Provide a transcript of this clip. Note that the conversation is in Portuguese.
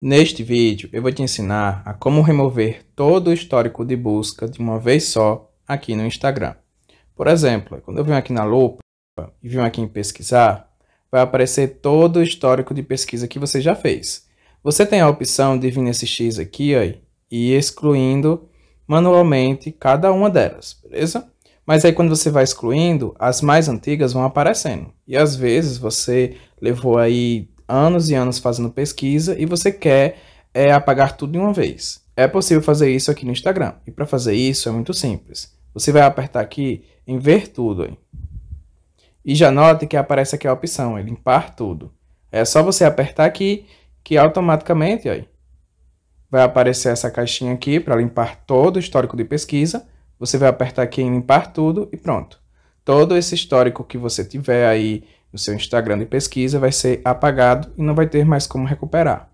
Neste vídeo eu vou te ensinar a como remover todo o histórico de busca de uma vez só aqui no Instagram. Por exemplo, quando eu venho aqui na lupa e venho aqui em pesquisar, vai aparecer todo o histórico de pesquisa que você já fez. Você tem a opção de vir nesse X aqui ó, e ir excluindo manualmente cada uma delas, beleza? Mas aí quando você vai excluindo, as mais antigas vão aparecendo. E às vezes você levou aí anos e anos fazendo pesquisa e você quer é, apagar tudo de uma vez. É possível fazer isso aqui no Instagram. E para fazer isso é muito simples. Você vai apertar aqui em ver tudo. Hein? E já note que aparece aqui a opção, é limpar tudo. É só você apertar aqui que automaticamente aí, vai aparecer essa caixinha aqui para limpar todo o histórico de pesquisa. Você vai apertar aqui em limpar tudo e pronto todo esse histórico que você tiver aí no seu Instagram de pesquisa vai ser apagado e não vai ter mais como recuperar.